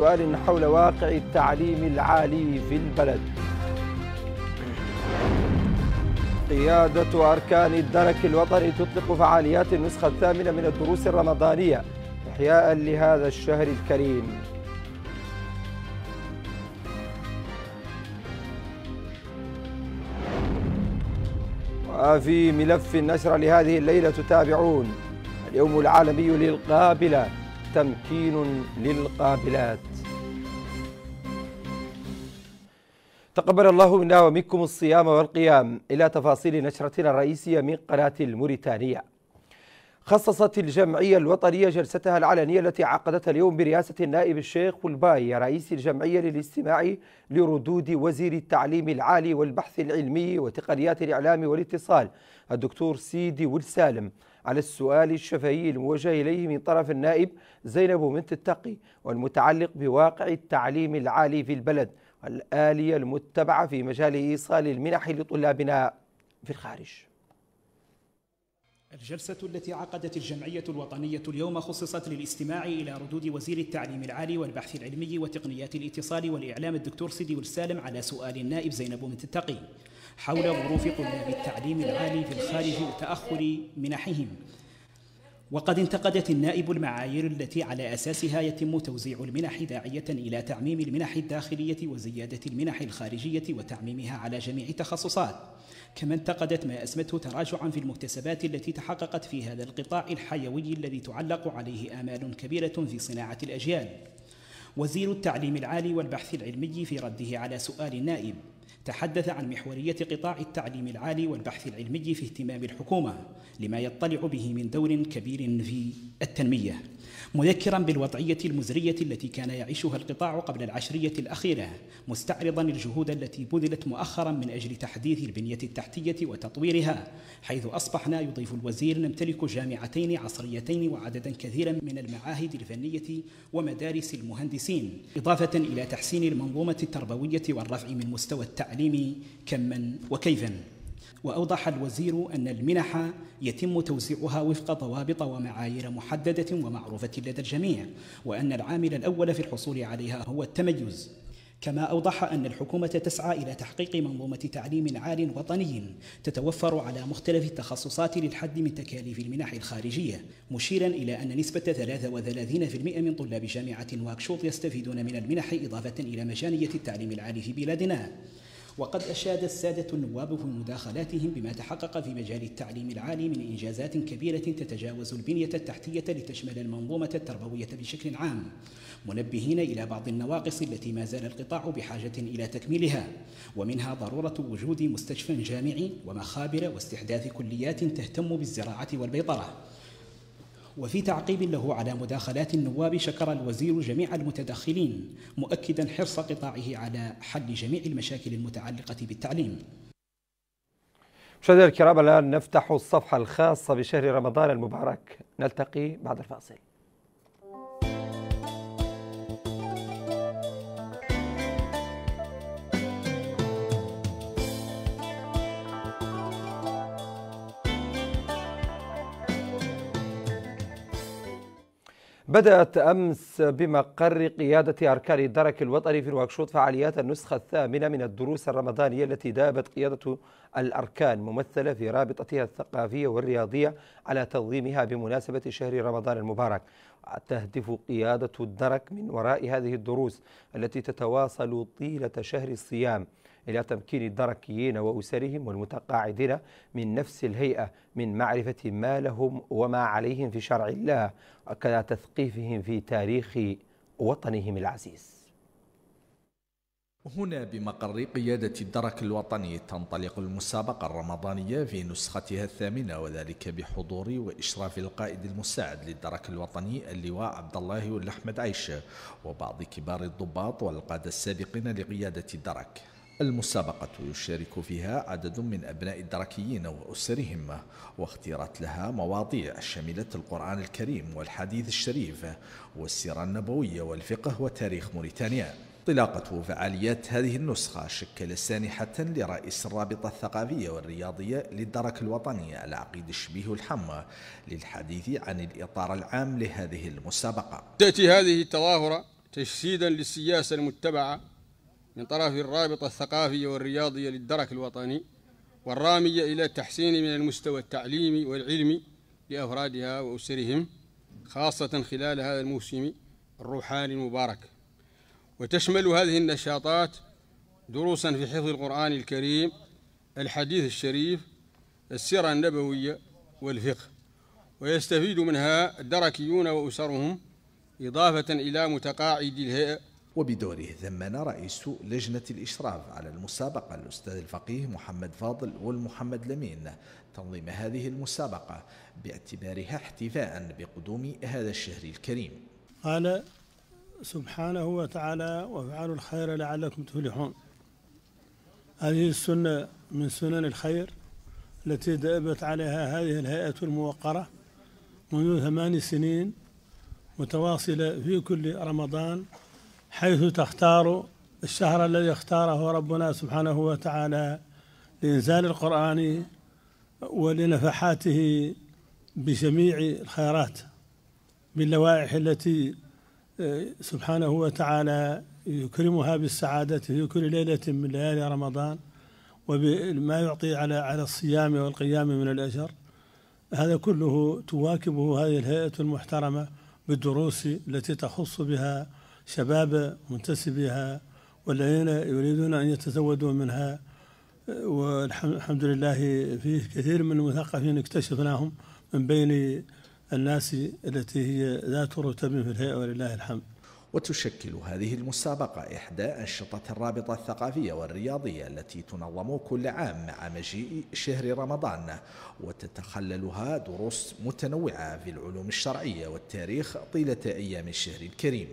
سؤال حول واقع التعليم العالي في البلد قيادة أركان الدرك الوطني تطلق فعاليات النسخة الثامنة من الدروس الرمضانية إحياء لهذا الشهر الكريم وفي ملف النشرة لهذه الليلة تتابعون اليوم العالمي للقابلة تمكين للقابلات تقبل الله منا ومنكم الصيام والقيام إلى تفاصيل نشرتنا الرئيسية من قناة الموريتانية خصصت الجمعية الوطنية جلستها العلنية التي عقدتها اليوم برئاسة النائب الشيخ والباي رئيس الجمعية للاستماع لردود وزير التعليم العالي والبحث العلمي وتقنيات الإعلام والاتصال الدكتور سيدي والسالم على السؤال الشفهي الموجه إليه من طرف النائب زينب بنت التقي والمتعلق بواقع التعليم العالي في البلد والآلية المتبعة في مجال إيصال المنح لطلابنا في الخارج الجلسة التي عقدت الجمعية الوطنية اليوم خصصت للاستماع إلى ردود وزير التعليم العالي والبحث العلمي وتقنيات الاتصال والإعلام الدكتور سيدي والسالم على سؤال النائب زينب بنت التقي حول ظروف طلاب التعليم العالي في الخارج وتأخر منحهم وقد انتقدت النائب المعايير التي على أساسها يتم توزيع المنح داعية إلى تعميم المنح الداخلية وزيادة المنح الخارجية وتعميمها على جميع التخصصات كما انتقدت ما أسمته تراجعا في المكتسبات التي تحققت في هذا القطاع الحيوي الذي تعلق عليه آمال كبيرة في صناعة الأجيال وزير التعليم العالي والبحث العلمي في رده على سؤال النائب تحدث عن محورية قطاع التعليم العالي والبحث العلمي في اهتمام الحكومة لما يطلع به من دور كبير في التنمية مذكرا بالوضعية المزرية التي كان يعيشها القطاع قبل العشرية الأخيرة مستعرضا الجهود التي بذلت مؤخرا من أجل تحديث البنية التحتية وتطويرها حيث أصبحنا يضيف الوزير نمتلك جامعتين عصريتين وعددا كثيرا من المعاهد الفنية ومدارس المهندسين إضافة إلى تحسين المنظومة التربوية والرفع من مستوى التعليم كما وكيفا وأوضح الوزير أن المنح يتم توزيعها وفق ضوابط ومعايير محددة ومعروفة لدى الجميع وأن العامل الأول في الحصول عليها هو التميز كما أوضح أن الحكومة تسعى إلى تحقيق منظومة تعليم عال وطني تتوفر على مختلف التخصصات للحد من تكاليف المنح الخارجية مشيرا إلى أن نسبة 33% من طلاب جامعة واكشوط يستفيدون من المنح إضافة إلى مجانية التعليم العالي في بلادنا وقد أشاد السادة النواب في مداخلاتهم بما تحقق في مجال التعليم العالي من إنجازات كبيرة تتجاوز البنية التحتية لتشمل المنظومة التربوية بشكل عام منبهين إلى بعض النواقص التي ما زال القطاع بحاجة إلى تكميلها ومنها ضرورة وجود مستشفى جامعي ومخابر واستحداث كليات تهتم بالزراعة والبيطرة وفي تعقيب له على مداخلات النواب شكر الوزير جميع المتدخلين مؤكدا حرص قطاعه على حل جميع المشاكل المتعلقة بالتعليم مشاهدينا الكرام الآن نفتح الصفحة الخاصة بشهر رمضان المبارك نلتقي بعد الفاصل بدأت أمس بمقر قيادة أركان الدرك الوطني في نواكشوط فعاليات النسخة الثامنة من الدروس الرمضانية التي دابت قيادة الأركان ممثلة في رابطتها الثقافية والرياضية على تنظيمها بمناسبة شهر رمضان المبارك تهدف قيادة الدرك من وراء هذه الدروس التي تتواصل طيلة شهر الصيام إلى تمكين الدركيين وأسرهم والمتقاعدين من نفس الهيئة من معرفة ما لهم وما عليهم في شرع الله وكذا تثقيفهم في تاريخ وطنهم العزيز هنا بمقر قيادة الدرك الوطني تنطلق المسابقة الرمضانية في نسختها الثامنة وذلك بحضور وإشراف القائد المساعد للدرك الوطني اللواء عبد الله والأحمد عيش وبعض كبار الضباط والقادة السابقين لقيادة الدرك المسابقة يشارك فيها عدد من أبناء الدركيين وأسرهم واختيرت لها مواضيع شملت القرآن الكريم والحديث الشريف والسيرة النبوية والفقه وتاريخ موريتانيا انطلاقة فعاليات هذه النسخة شكل سانحة لرئيس الرابطة الثقافية والرياضية للدرك الوطني العقيد الشبيه الحمى للحديث عن الإطار العام لهذه المسابقة تأتي هذه التظاهرة تجسيدا للسياسة المتبعة من طرف الرابطة الثقافية والرياضية للدرك الوطني والرامية إلى تحسين من المستوى التعليمي والعلمي لأفرادها وأسرهم خاصة خلال هذا الموسم الروحاني المبارك وتشمل هذه النشاطات دروسا في حفظ القرآن الكريم الحديث الشريف السيرة النبوية والفقه ويستفيد منها الدركيون وأسرهم إضافة إلى متقاعدي الهيئة وبدوره ثمن رئيس لجنة الإشراف على المسابقة الأستاذ الفقيه محمد فاضل والمحمد لمين تنظيم هذه المسابقة باعتبارها احتفاء بقدوم هذا الشهر الكريم قال سبحانه وتعالى وافعلوا الخير لعلكم تفلحون هذه السنة من سنن الخير التي دأبت عليها هذه الهيئة الموقرة منذ ثمان سنين متواصلة في كل رمضان حيث تختار الشهر الذي اختاره ربنا سبحانه وتعالى لإنزال القرآن ولنفحاته بجميع الخيرات باللوائح التي سبحانه وتعالى يكرمها بالسعادة في كل ليلة من ليالي رمضان وبما يعطي على على الصيام والقيام من الأجر هذا كله تواكبه هذه الهيئة المحترمة بالدروس التي تخص بها شباب منتسبيها والذين يريدون أن يتزودوا منها والحمد لله فيه كثير من المثقفين اكتشفناهم من بين الناس التي هي ذات رتب في الهيئة ولله الحمد وتشكل هذه المسابقة إحدى أنشطة الرابطة الثقافية والرياضية التي تنظم كل عام مع مجيء شهر رمضان وتتخللها دروس متنوعة في العلوم الشرعية والتاريخ طيلة أيام الشهر الكريم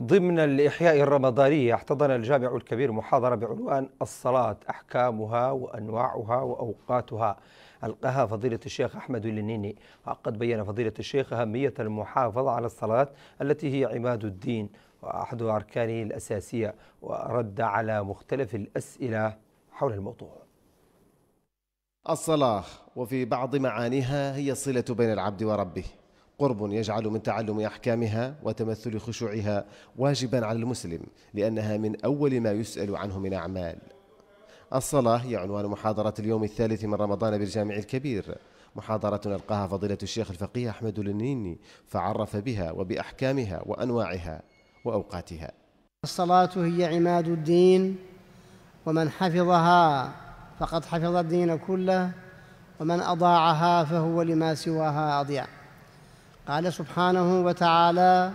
ضمن الإحياء الرمضانية احتضن الجامع الكبير محاضرة بعنوان الصلاة أحكامها وأنواعها وأوقاتها ألقاها فضيلة الشيخ أحمد اللنيني وقد بين فضيلة الشيخ أهمية المحافظة على الصلاة التي هي عماد الدين وأحد أركانه الأساسية ورد على مختلف الأسئلة حول الموضوع الصلاة وفي بعض معانيها هي الصلة بين العبد وربه قرب يجعل من تعلم احكامها وتمثل خشوعها واجبا على المسلم لانها من اول ما يسال عنه من اعمال. الصلاه هي عنوان محاضره اليوم الثالث من رمضان بالجامع الكبير. محاضرة ألقاها فضيلة الشيخ الفقيه أحمد النيني فعرف بها وبأحكامها وأنواعها وأوقاتها. الصلاة هي عماد الدين ومن حفظها فقد حفظ الدين كله ومن أضاعها فهو لما سواها أضيع. قال سبحانه وتعالى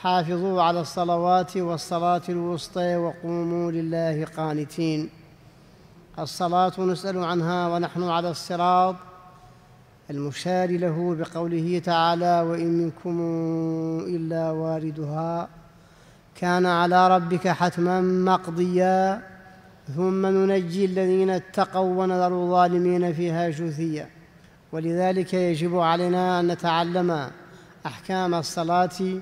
حافظوا على الصلوات والصلاة الوسطى وقوموا لله قانتين الصلاة نسأل عنها ونحن على الصراط المشار له بقوله تعالى وإن منكم إلا واردها كان على ربك حتما مقضيا ثم ننجي الذين اتقوا ونذر الظالمين فيها جثيا ولذلك يجب علينا أن نتعلم أحكام الصلاة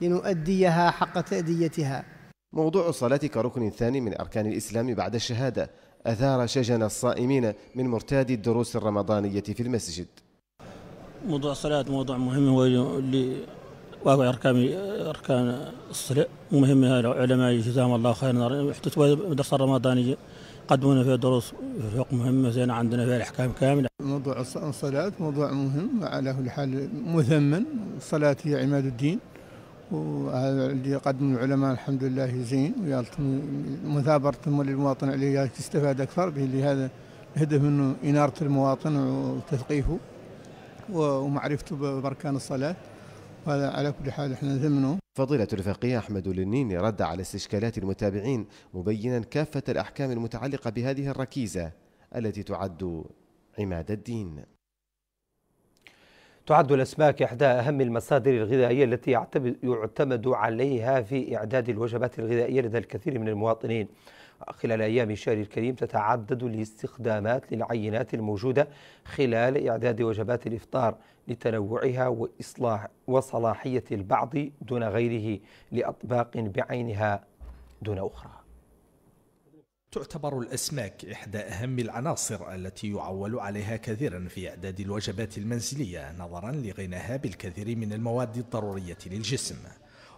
لنؤديها حق تأديتها موضوع الصلاة كركن ثاني من أركان الإسلام بعد الشهادة أثار شجن الصائمين من مرتاد الدروس الرمضانية في المسجد موضوع الصلاة موضوع مهم هو اللي واقع أركان أركان الصلاة مهمة العلماء جزاهم الله خيرا يحدثوا درس الرمضانية يقدمون فيها دروس فقه مهمه زين عندنا فيها الاحكام كامله. موضوع الصلاه موضوع مهم على كل حال مثمن الصلاه هي عماد الدين واللي يقدم العلماء الحمد لله زين مثابرتهم للمواطن عليه تستفاد اكثر به لهذا الهدف منه اناره المواطن وتثقيفه ومعرفته باركان الصلاه وهذا على كل حال احنا نثمنه فضيلة الفقيه أحمد لنيني رد على استشكالات المتابعين مبينا كافة الأحكام المتعلقة بهذه الركيزة التي تعد عماد الدين تعد الأسماك إحدى أهم المصادر الغذائية التي يعتمد عليها في إعداد الوجبات الغذائية لدى الكثير من المواطنين خلال أيام الشهر الكريم تتعدد الاستخدامات للعينات الموجودة خلال إعداد وجبات الإفطار لتنوعها وإصلاح وصلاحية البعض دون غيره لأطباق بعينها دون أخرى تعتبر الأسماك إحدى أهم العناصر التي يعول عليها كثيرا في إعداد الوجبات المنزلية نظرا لغناها بالكثير من المواد الضرورية للجسم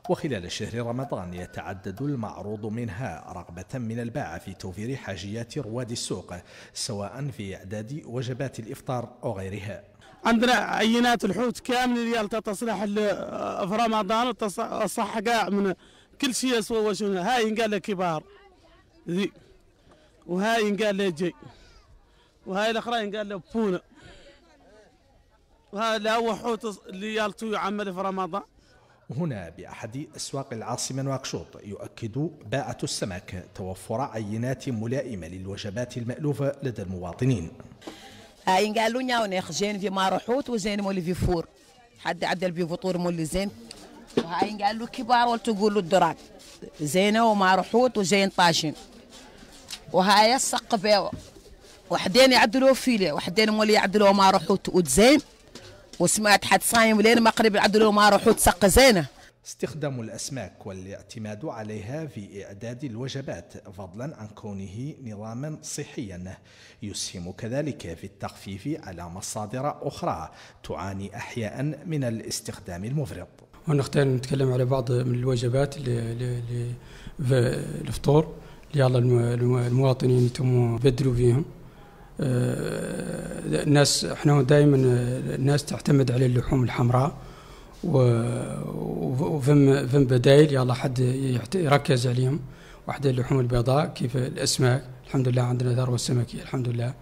وخلال شهر رمضان يتعدد المعروض منها رغبة من الباعة في توفير حاجيات رواد السوق سواء في إعداد وجبات الإفطار أو غيرها عندنا عينات الحوت كامل اللي تتصلح في رمضان تصح قاع من كل شيء يسوى وشنو هاي قال كبار ذي وهاي قال له جي وهاي الاخرين قال له بونا وهذا هو حوت اللي يالتو يعمل في رمضان هنا بأحد أسواق العاصمة نواكشوط يؤكد باعة السمك توفر عينات ملائمة للوجبات المألوفة لدى المواطنين هاين قالوا لنا زين في مارحوت وزين مولي في فور حد عدل فطور مولي زين وهاين قالوا كبار وتقولوا الدراك زينة ومارحوت وزين طاشن وهاي السق وحدين يعدلوا فيلي وحدين مولي يعدلوا مارحوت وزين وسمعت حد صايم لين مغرب العدل ما روحوا تسق زينه استخدام الأسماك والاعتماد عليها في إعداد الوجبات فضلا عن كونه نظاما صحيا يسهم كذلك في التخفيف على مصادر أخرى تعاني أحياء من الاستخدام المفرط ونختار نتكلم على بعض من الوجبات للفطور الفطور يلا المواطنين يتم يبدلوا فيهم الناس آه، احنا دائما الناس آه، تعتمد على اللحوم الحمراء وفم فم بدايل يلا حد يركز عليهم واحدة اللحوم البيضاء كيف الاسماك الحمد لله عندنا ثروه سمكيه الحمد لله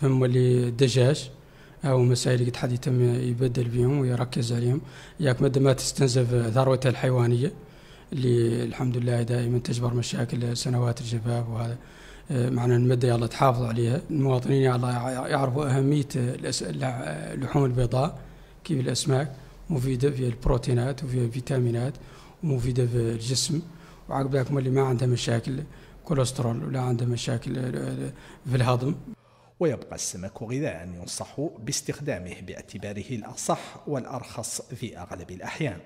فم اللي الدجاج او آه، مسائل قد حد يتم يبدل بهم ويركز عليهم ياك مدى ما تستنزف ثروته الحيوانيه اللي الحمد لله دائما تجبر مشاكل سنوات الجفاف وهذا معنى المدة يلا تحافظ عليها المواطنين يلا يعرفوا أهمية اللحوم البيضاء كيف الأسماك مفيدة فيها البروتينات وفيها الفيتامينات ومفيدة في الجسم وعقب ذلك اللي ما عنده مشاكل كوليسترول ولا عنده مشاكل في الهضم ويبقى السمك غذاء ينصح باستخدامه باعتباره الأصح والأرخص في أغلب الأحيان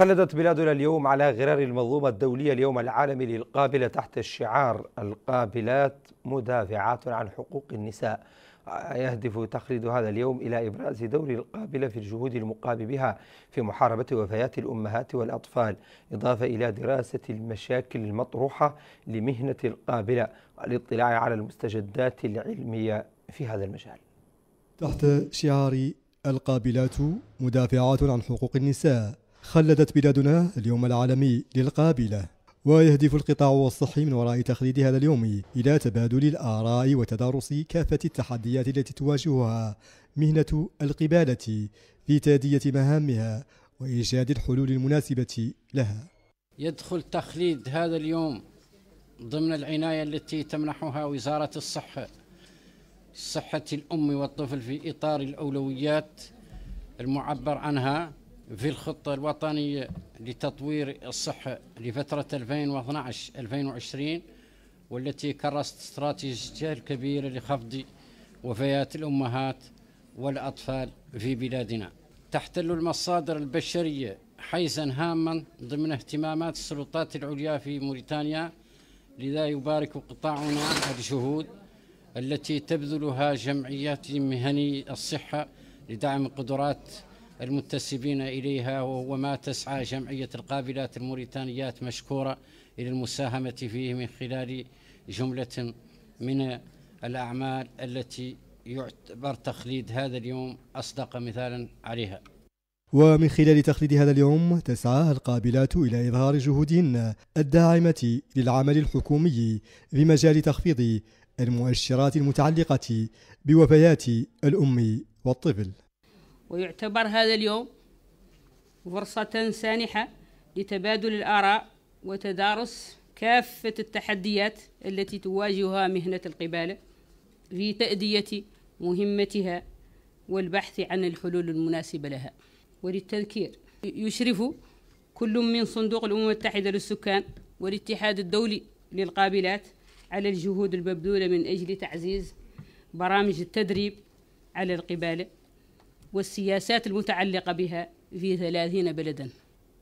خلدت بلادنا اليوم على غرار المنظومة الدولية اليوم العالمي للقابلة تحت الشعار القابلات مدافعات عن حقوق النساء يهدف تخليد هذا اليوم إلى إبراز دور القابلة في الجهود المقام بها في محاربة وفيات الأمهات والأطفال إضافة إلى دراسة المشاكل المطروحة لمهنة القابلة والاطلاع على المستجدات العلمية في هذا المجال تحت شعار القابلات مدافعات عن حقوق النساء خلدت بلادنا اليوم العالمي للقابلة ويهدف القطاع الصحي من وراء تخليد هذا اليوم إلى تبادل الآراء وتدارس كافة التحديات التي تواجهها مهنة القبالة في تادية مهامها وإيجاد الحلول المناسبة لها يدخل تخليد هذا اليوم ضمن العناية التي تمنحها وزارة الصحة صحة الأم والطفل في إطار الأولويات المعبر عنها في الخطة الوطنية لتطوير الصحة لفترة 2012-2020 والتي كرست استراتيجية الكبيرة لخفض وفيات الأمهات والأطفال في بلادنا تحتل المصادر البشرية حيزا هاما ضمن اهتمامات السلطات العليا في موريتانيا لذا يبارك قطاعنا الجهود التي تبذلها جمعيات مهني الصحة لدعم قدرات المنتسبين إليها وهو ما تسعى جمعية القابلات الموريتانيات مشكورة إلى المساهمة فيه من خلال جملة من الأعمال التي يعتبر تخليد هذا اليوم أصدق مثالا عليها ومن خلال تخليد هذا اليوم تسعى القابلات إلى إظهار جهودهن الداعمة للعمل الحكومي بمجال تخفيض المؤشرات المتعلقة بوفيات الأم والطفل ويعتبر هذا اليوم فرصة سانحة لتبادل الآراء وتدارس كافة التحديات التي تواجهها مهنة القبالة في تأدية مهمتها والبحث عن الحلول المناسبة لها وللتذكير يشرف كل من صندوق الأمم المتحدة للسكان والاتحاد الدولي للقابلات على الجهود المبذولة من أجل تعزيز برامج التدريب على القبالة والسياسات المتعلقة بها في ثلاثين بلدا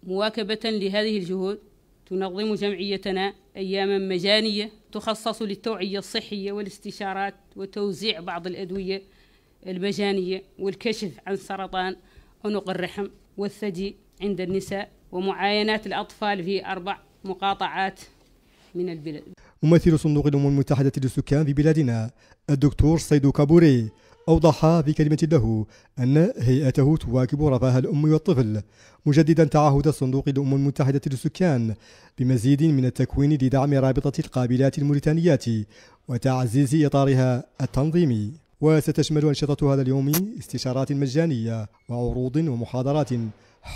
مواكبة لهذه الجهود تنظم جمعيتنا أياما مجانية تخصص للتوعية الصحية والاستشارات وتوزيع بعض الأدوية المجانية والكشف عن سرطان عنق الرحم والثدي عند النساء ومعاينات الأطفال في أربع مقاطعات من البلاد ممثل صندوق الأمم المتحدة للسكان في بلادنا الدكتور سيدو كابوري أوضح بكلمة له أن هيئته تواكب رفاه الأم والطفل مجددا تعهد صندوق الأمم المتحدة للسكان بمزيد من التكوين لدعم رابطة القابلات الموريتانيات وتعزيز إطارها التنظيمي وستشمل أنشطة هذا اليوم استشارات مجانية وعروض ومحاضرات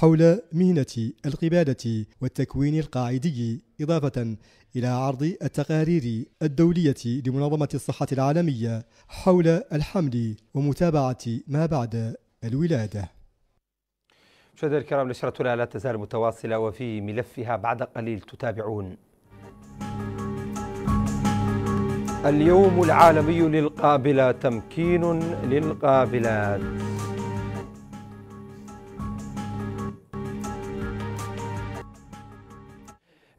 حول مهنة القبادة والتكوين القاعدي إضافة إلى عرض التقارير الدولية لمنظمة الصحة العالمية حول الحمل ومتابعة ما بعد الولادة مشاهدينا الكرام نشرتنا لا تزال متواصلة وفي ملفها بعد قليل تتابعون اليوم العالمي للقابلة تمكين للقابلات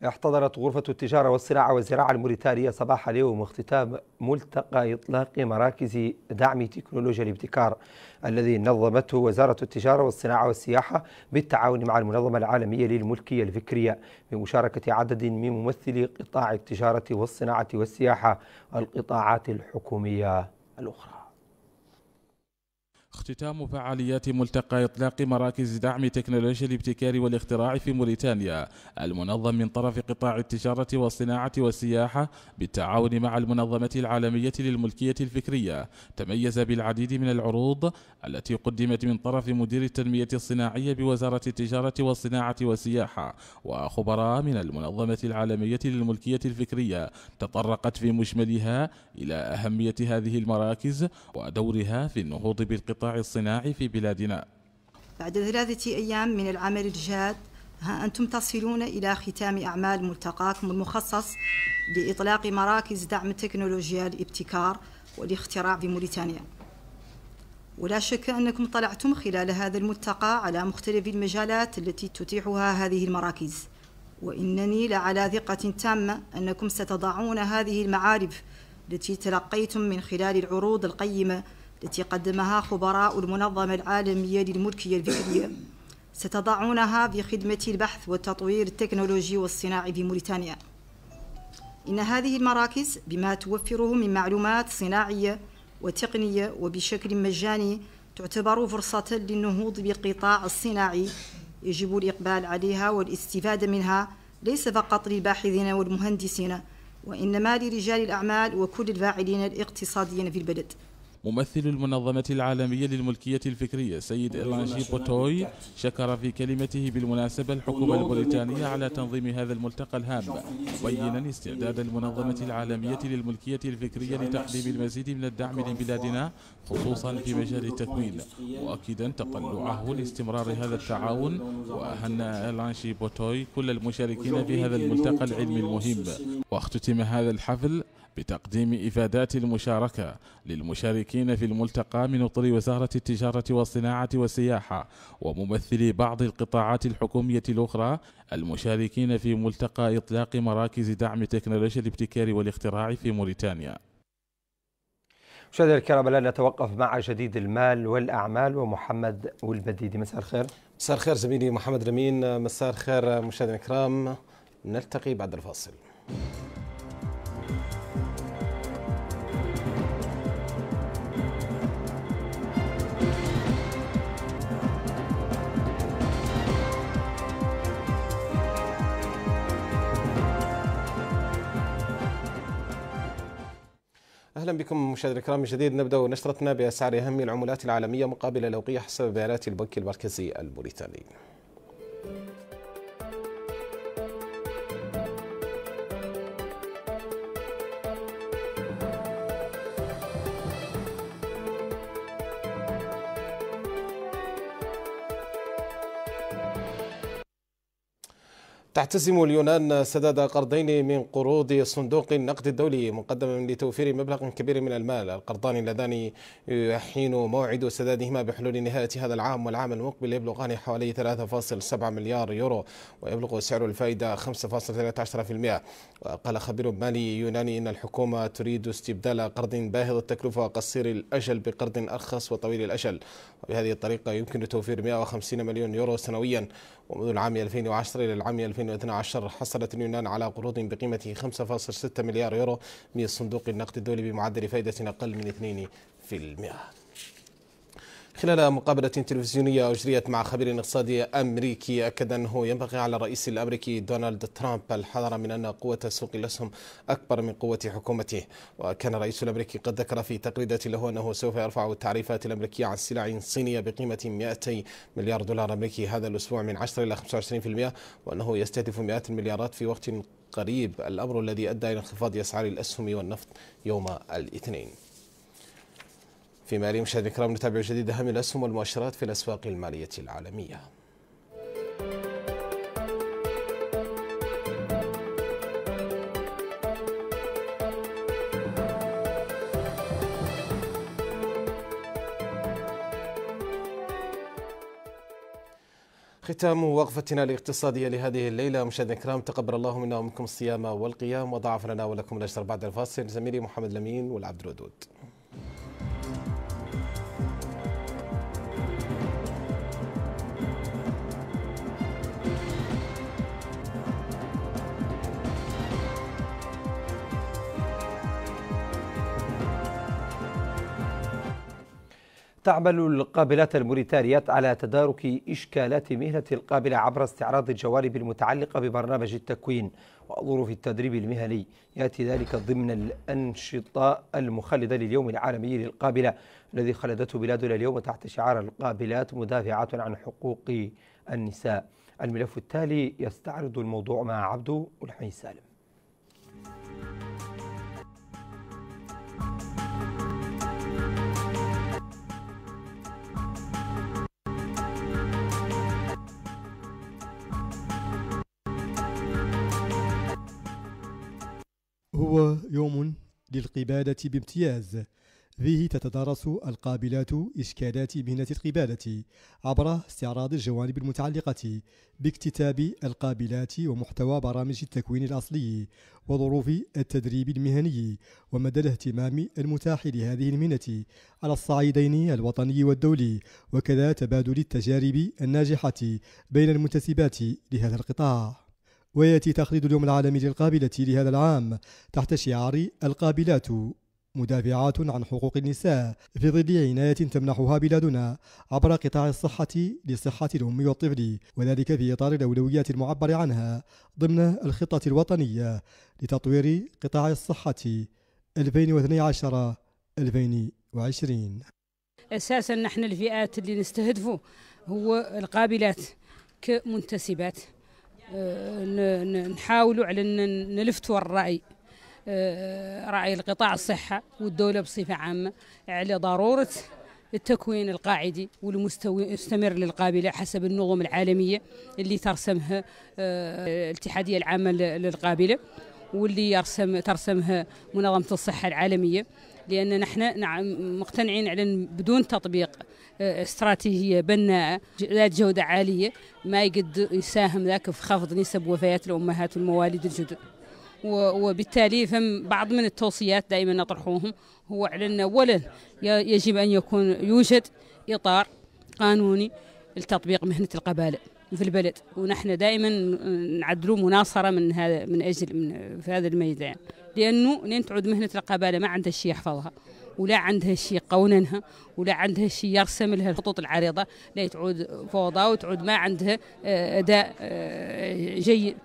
احتضرت غرفة التجارة والصناعة والزراعة الموريتانية صباح اليوم اختتام ملتقى إطلاق مراكز دعم تكنولوجيا الابتكار الذي نظمته وزارة التجارة والصناعة والسياحة بالتعاون مع المنظمة العالمية للملكية الفكرية بمشاركة عدد من ممثلي قطاع التجارة والصناعة والسياحة والقطاعات الحكومية الأخرى اختتام فعاليات ملتقى إطلاق مراكز دعم تكنولوجيا الابتكار والاختراع في موريتانيا المنظم من طرف قطاع التجارة والصناعة والسياحة بالتعاون مع المنظمة العالمية للملكية الفكرية تميز بالعديد من العروض التي قدمت من طرف مدير التنمية الصناعية بوزارة التجارة والصناعة والسياحة وخبراء من المنظمة العالمية للملكية الفكرية تطرقت في مجملها إلى أهمية هذه المراكز ودورها في النهوض بالقطاع القطاع الصناعي في بلادنا بعد ثلاثة أيام من العمل الجاد ها أنتم تصلون إلى ختام أعمال ملتقاكم المخصص لإطلاق مراكز دعم تكنولوجيا الابتكار والاختراع في موريتانيا ولا شك أنكم طلعتم خلال هذا الملتقى على مختلف المجالات التي تتيحها هذه المراكز وإنني لعلى ثقة تامة أنكم ستضعون هذه المعارف التي تلقيتم من خلال العروض القيمة التي قدمها خبراء المنظمة العالمية للملكية الفكرية ستضعونها في خدمة البحث والتطوير التكنولوجي والصناعي في موريتانيا إن هذه المراكز بما توفره من معلومات صناعية وتقنية وبشكل مجاني تعتبر فرصة للنهوض بالقطاع الصناعي يجب الإقبال عليها والاستفادة منها ليس فقط للباحثين والمهندسين وإنما لرجال الأعمال وكل الفاعلين الاقتصاديين في البلد ممثل المنظمة العالمية للملكية الفكرية سيد إلانجي بوتوي شكر في كلمته بالمناسبة الحكومة البريطانية على تنظيم هذا الملتقى الهام بينا استعداد المنظمة العالمية للملكية الفكرية لتقديم المزيد من الدعم لبلادنا خصوصا في مجال التكوين مؤكدا تقلعه لاستمرار هذا التعاون وأهنى إلانجي بوتوي كل المشاركين في هذا الملتقى العلمي المهم واختتم هذا الحفل بتقديم إفادات المشاركة للمشاركين المشاركين في الملتقى من اطر وزارة التجارة والصناعة والسياحة وممثلي بعض القطاعات الحكومية الأخرى المشاركين في ملتقى إطلاق مراكز دعم تكنولوجيا الابتكار والاختراع في موريتانيا مشاهدينا الكرام لا نتوقف مع جديد المال والأعمال ومحمد والبديدي مساء الخير مساء الخير زميلي محمد رمين مساء الخير مشاهدينا الكرام نلتقي بعد الفاصل اهلا بكم مشاهدينا الكرام من جديد نبدا نشرتنا باسعار اهم العملات العالميه مقابل الاوقيه حسب بيانات البنك المركزي الموريتاني. تعتزم اليونان سداد قرضين من قروض صندوق النقد الدولي مقدما لتوفير مبلغ كبير من المال القرضان اللذان يحين موعد سدادهما بحلول نهاية هذا العام والعام المقبل يبلغان حوالي 3.7 مليار يورو ويبلغ سعر الفائدة 5.13% وقال خبير مالي يوناني إن الحكومة تريد استبدال قرض باهظ التكلفة قصير الأجل بقرض أرخص وطويل الأجل وبهذه الطريقة يمكن توفير 150 مليون يورو سنويا ومنذ العام 2010 إلى العام 2020 2012 حصلت اليونان على قروض بقيمة 5.6 مليار يورو من صندوق النقد الدولي بمعدل فائدة أقل من 2%. خلال مقابلة تلفزيونية أجريت مع خبير اقتصادي أمريكي أكد أنه ينبغي على الرئيس الأمريكي دونالد ترامب الحذر من أن قوة سوق الأسهم أكبر من قوة حكومته وكان الرئيس الأمريكي قد ذكر في تقريدة له أنه سوف يرفع التعريفات الأمريكية عن سلع صينية بقيمة 200 مليار دولار أمريكي هذا الأسبوع من 10 إلى 25% وأنه يستهدف مئات المليارات في وقت قريب الأمر الذي أدى إلى انخفاض أسعار الأسهم والنفط يوم الاثنين في مالي مشاهدينا الكرام نتابع جديد أهم الأسهم والمؤشرات في الأسواق المالية العالمية ختام وقفتنا الاقتصادية لهذه الليلة مشاهدينا الكرام تقبل الله منا ومنكم الصيام والقيام وضعف لنا ولكم الأجر بعد الفاصل زميلي محمد لمين والعبد الودود تعمل القابلات الموريتانيات على تدارك إشكالات مهنة القابلة عبر استعراض الجوانب المتعلقة ببرنامج التكوين وظروف التدريب المهني يأتي ذلك ضمن الأنشطة المخلدة لليوم العالمي للقابلة الذي خلدته بلادنا اليوم تحت شعار القابلات مدافعات عن حقوق النساء الملف التالي يستعرض الموضوع مع عبدو الحميد سالم هو يوم للقبادة بامتياز فيه تتدارس القابلات إشكالات مهنة القبادة عبر استعراض الجوانب المتعلقة باكتتاب القابلات ومحتوى برامج التكوين الأصلي وظروف التدريب المهني ومدى الاهتمام المتاح لهذه المهنة على الصعيدين الوطني والدولي وكذا تبادل التجارب الناجحة بين المنتسبات لهذا القطاع ويأتي تخليد اليوم العالمي للقابلة لهذا العام تحت شعار القابلات مدافعات عن حقوق النساء في ظل عناية تمنحها بلادنا عبر قطاع الصحة لصحة الأم والطفل وذلك في إطار الأولويات المعبر عنها ضمن الخطة الوطنية لتطوير قطاع الصحة 2012 2020 أساسا نحن الفئات اللي نستهدفه هو القابلات كمنتسبات نحاولوا على ان نلفتوا الراي آه، راي القطاع الصحه والدوله بصفه عامه على ضروره التكوين القاعدي والمستمر للقابله حسب النظم العالميه اللي ترسمها آه، الاتحاديه العامه للقابله واللي يرسم ترسمها منظمه الصحه العالميه لأن نحن نعم مقتنعين على بدون تطبيق آه، استراتيجية بناءة ذات جودة عالية ما يقد يساهم ذاك في خفض نسب وفيات الأمهات والمواليد الجدد وبالتالي فم بعض من التوصيات دائما نطرحوهم هو على أن أولا يجب أن يكون يوجد إطار قانوني لتطبيق مهنة القبالة في البلد ونحن دائما نعدلوا مناصرة من هذا من أجل من في هذا الميدان لانه لين تعود مهنه القباله ما عندها شيء يحفظها ولا عندها شيء يقوننها ولا عندها شيء يرسم لها الخطوط العريضه لا تعود فوضى وتعود ما عندها آه، اداء آه، جيد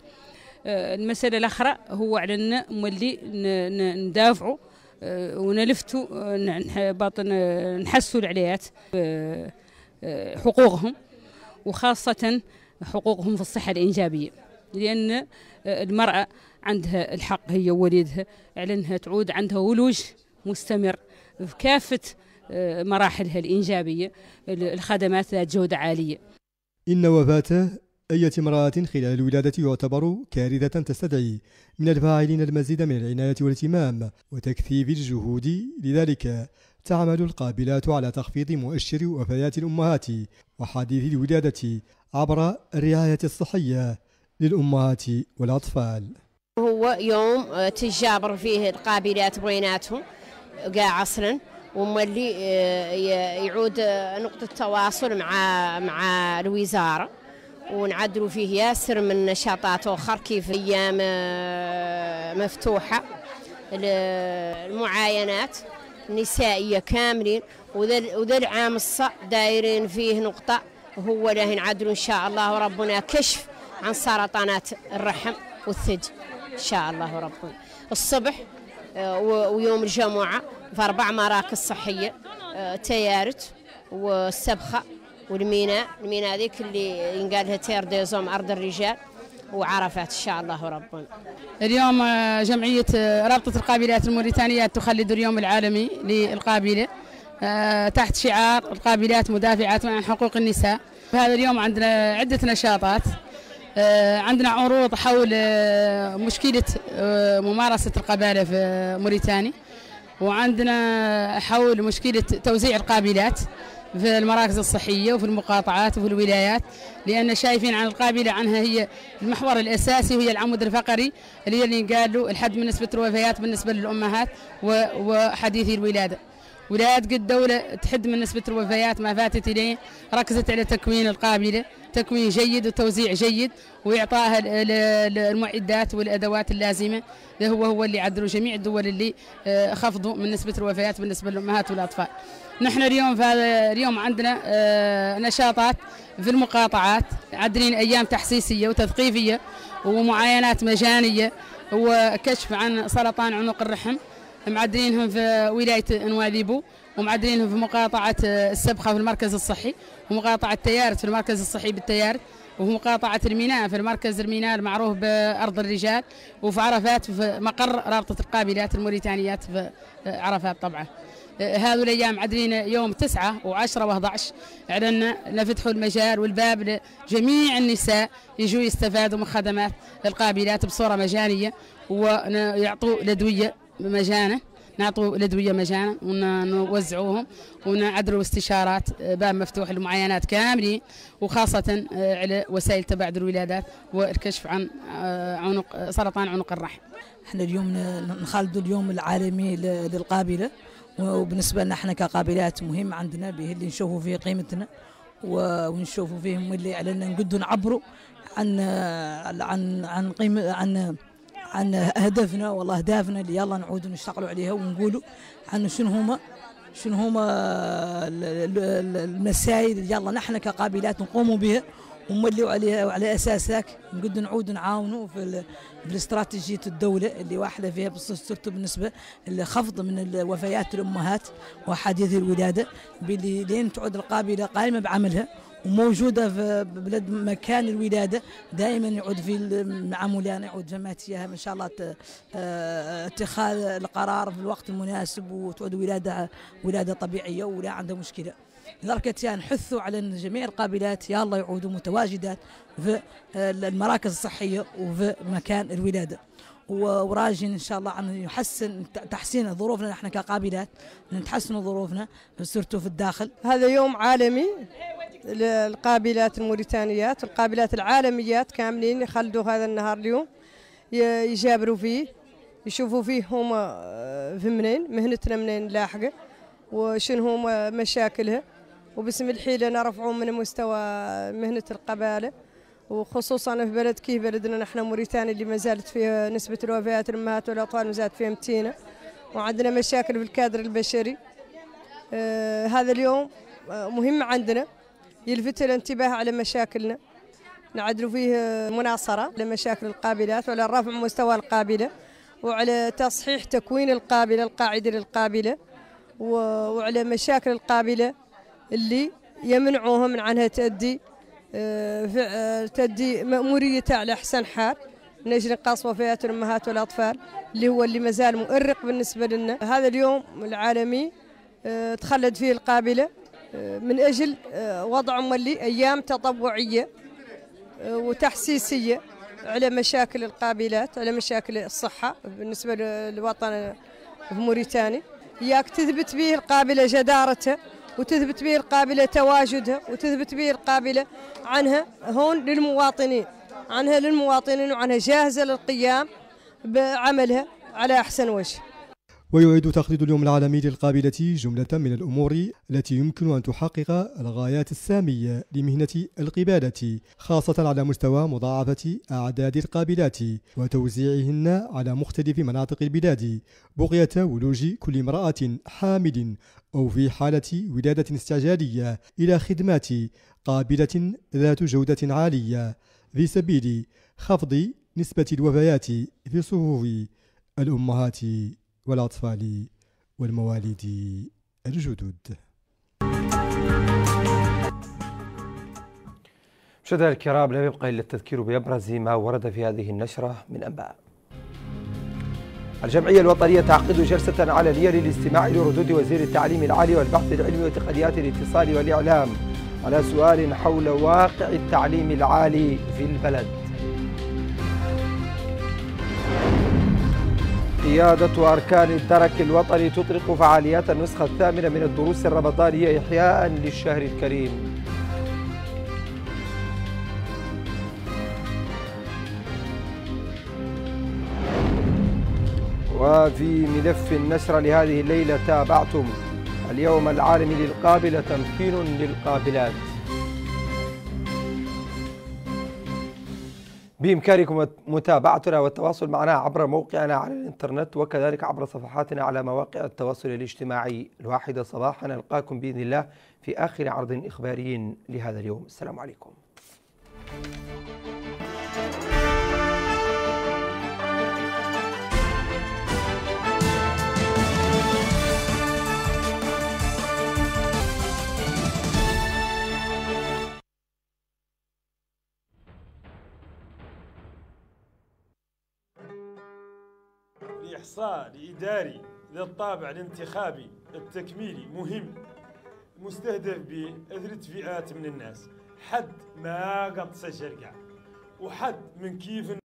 آه، المساله الاخرى هو على ان مولي ندافعوا ونلفتوا باطن نحسوا العليات حقوقهم وخاصه حقوقهم في الصحه الانجابيه لأن آه، المرأة عندها الحق هي ووليدها على أنها تعود عندها ولوج مستمر في كافة آه، مراحلها الإنجابية الخدمات ذات جودة عالية إن وفاة أية امرأة خلال الولادة يعتبر كارثة تستدعي من الفاعلين المزيد من العناية والاهتمام وتكثيف الجهود لذلك تعمل القابلات على تخفيض مؤشر وفيات الأمهات وحديث الولادة عبر الرعاية الصحية للأمهات والأطفال هو يوم آه، تجابر فيه القابلات بيناتهم قاع عصرا ومولي آه، يعود آه، نقطة تواصل مع مع الوزارة ونعدلوا فيه ياسر من نشاطات أخرى كيف أيام مفتوحة المعاينات نسائية كاملين وذا العام الص دايرين فيه نقطة هو له نعدلوا إن شاء الله وربنا كشف عن سرطانات الرحم والثدي إن شاء الله ربنا الصبح آه، ويوم الجمعة في أربع مراكز صحية آه، تيارت والسبخة والميناء الميناء ذيك اللي ينقالها تير ديزوم أرض الرجال وعرفات إن شاء الله ربنا اليوم آه، جمعية رابطة القابلات الموريتانيات تخلد اليوم العالمي للقابلة تحت شعار القابلات مدافعات عن حقوق النساء هذا اليوم عندنا عدة نشاطات آه، عندنا عروض حول آه، مشكلة آه، ممارسة القبالة في موريتاني وعندنا حول مشكلة توزيع القابلات في المراكز الصحية وفي المقاطعات وفي الولايات لأن شايفين عن القابلة عنها هي المحور الأساسي وهي العمود الفقري اللي قالوا الحد من نسبة الوفيات بالنسبة للأمهات وحديثي الولادة ولايات قد الدولة تحد من نسبة الوفيات ما فاتت إليه ركزت على تكوين القابلة تكوين جيد وتوزيع جيد وإعطائها المعدات والأدوات اللازمة هو هو اللي عدلوا جميع الدول اللي آه، خفضوا من نسبة الوفيات بالنسبة للأمهات والأطفال نحن اليوم في هذا اليوم عندنا آه، نشاطات في المقاطعات عدلين أيام تحسيسية وتثقيفية ومعاينات مجانية وكشف عن سرطان عنق الرحم معدلينهم في ولايه نواذيبو ومعدلينهم في مقاطعه آه، السبخه في المركز الصحي ومقاطعه تيارت في المركز الصحي بالتيارت وفي مقاطعة الميناء في المركز الميناء المعروف بأرض الرجال وفي عرفات في مقر رابطة القابلات الموريتانيات في آه، عرفات طبعا آه، هذول الايام عدلين يوم 9 و10 و11 اعلنا نفتحوا المجال والباب لجميع النساء يجوا يستفادوا من خدمات القابلات بصوره مجانيه ويعطوا الادويه مجانا نعطوا الادويه مجانا ونوزعوهم ونعدلوا استشارات آه، باب مفتوح للمعاينات كامله وخاصه آه، على وسائل تباعد الولادات والكشف عن آه، عنق سرطان عنق الرحم. احنا اليوم نخالدوا اليوم العالمي للقابله وبالنسبه لنا احنا كقابلات مهم عندنا به اللي نشوفوا فيه قيمتنا ونشوفوا فيهم اللي علينا نقدوا نعبروا عن عن عن قيمه عن عن والله والاهدافنا اللي يلا نعود نشتغلوا عليها ونقولوا عن شنو هما شنو هما المسائل اللي يلا نحن كقابلات نقوموا بها ونوليوا عليها وعلى اساسك نقد نعود نعاونوا في الاستراتيجيه الدوله اللي واحده فيها بالنسبه لخفض من وفيات الامهات وحديث الولاده باللي لين تعود القابله قائمه بعملها وموجوده في بلاد مكان الولاده دائما يعود في مع مولانا يعود جماعتها ان شاء الله آه، اتخاذ القرار في الوقت المناسب وتعود ولاده ولاده طبيعيه ولا عندها مشكله لذلك نحثوا على جميع القابلات يا الله يعودوا متواجدات في آه، المراكز الصحيه وفي مكان الولاده وراجي ان شاء الله ان يحسن تحسين ظروفنا نحن كقابلات نتحسن ظروفنا سرتوا في الداخل هذا يوم عالمي القابلات الموريتانيات والقابلات العالميات كاملين يخلدوا هذا النهار اليوم يجابروا فيه يشوفوا فيه هما آه، في منين مهنتنا منين لاحقة وشنو هما مشاكلها وباسم الحيلة نرفعوا من مستوى مهنة القبالة وخصوصا في بلد كيف بلدنا نحن موريتانيا اللي ما زالت فيها نسبة الوفيات الأمهات والأطفال ما زالت فيها متينة وعندنا مشاكل في الكادر البشري آه هذا اليوم آه، مهم عندنا يلفت الانتباه على مشاكلنا نعدل فيه مناصرة لمشاكل القابلات وعلى رفع مستوى القابلة وعلى تصحيح تكوين القابلة القاعدة للقابلة وعلى مشاكل القابلة اللي يمنعوها من عنها تأدي آه، آه، تأدي مأموريتها على أحسن حال من أجل قصف وفيات الأمهات والأطفال اللي هو اللي مازال مؤرق بالنسبة لنا هذا اليوم العالمي آه، تخلد فيه القابلة من أجل آه، وضع مولي أيام تطوعية آه، وتحسيسية على مشاكل القابلات على مشاكل الصحة بالنسبة للوطن في موريتاني ياك تثبت به القابلة جدارتها وتثبت به القابلة تواجدها وتثبت به القابلة عنها هون للمواطنين عنها للمواطنين وعنها جاهزة للقيام بعملها على أحسن وجه ويعيد تخليد اليوم العالمي للقابلة جملة من الأمور التي يمكن أن تحقق الغايات السامية لمهنة القبالة خاصة على مستوى مضاعفة أعداد القابلات وتوزيعهن على مختلف مناطق البلاد بغية ولوج كل امرأة حامل أو في حالة ولادة استعجالية إلى خدمات قابلة ذات جودة عالية في سبيل خفض نسبة الوفيات في صفوف الأمهات والأطفال والمواليد الجدد مشاهدينا الكرام لا يبقى إلا التذكير بأبرز ما ورد في هذه النشرة من أنباء الجمعية الوطنية تعقد جلسة علنية للاستماع لردود وزير التعليم العالي والبحث العلمي وتقنيات الاتصال والإعلام على سؤال حول واقع التعليم العالي في البلد قيادة أركان الدرك الوطني تطلق فعاليات النسخة الثامنة من الدروس الرمضانية إحياء للشهر الكريم وفي ملف النشر لهذه الليلة تابعتم اليوم العالمي للقابلة تمكين للقابلات بإمكانكم متابعتنا والتواصل معنا عبر موقعنا على الإنترنت وكذلك عبر صفحاتنا على مواقع التواصل الاجتماعي الواحدة صباحا نلقاكم بإذن الله في آخر عرض إخباري لهذا اليوم السلام عليكم إحصاء الإداري للطابع الطابع الانتخابي التكميلي مهم مستهدف به ثلاث فئات من الناس حد ما قد سجل قاع وحد من كيف